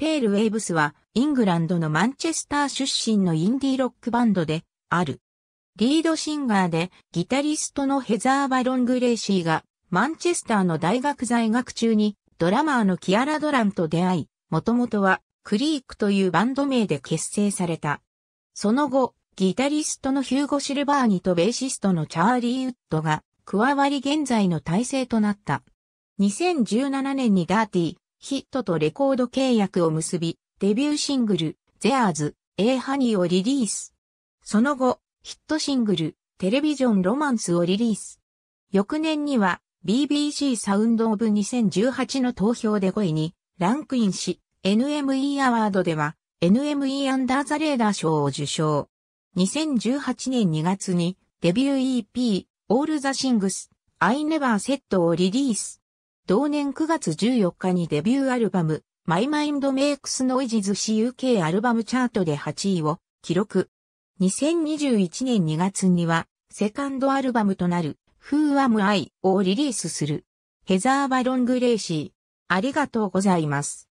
ペールウェイブスは、イングランドのマンチェスター出身のインディーロックバンドで、ある。リードシンガーで、ギタリストのヘザー・バロン・グレイシーが、マンチェスターの大学在学中に、ドラマーのキアラ・ドランと出会い、もともとは、クリークというバンド名で結成された。その後、ギタリストのヒューゴ・シルバーニとベーシストのチャーリー・ウッドが加わり現在の体制となった。2017年にダーティー、ヒットとレコード契約を結び、デビューシングル、There's a Honey をリリース。その後、ヒットシングル、テレビジョンロマンスをリリース。翌年には、BBC サウンドオブ2018の投票で5位にランクインし、NME アワードでは NME アンダーザレーダー賞を受賞。2018年2月にデビュー EP All the Things I Never s e t をリリース。同年9月14日にデビューアルバム、My Mind Makes Noises UK アルバムチャートで8位を記録。2021年2月には、セカンドアルバムとなる、Who Am I をリリースする。ヘザー・バロン・グレイシー。ありがとうございます。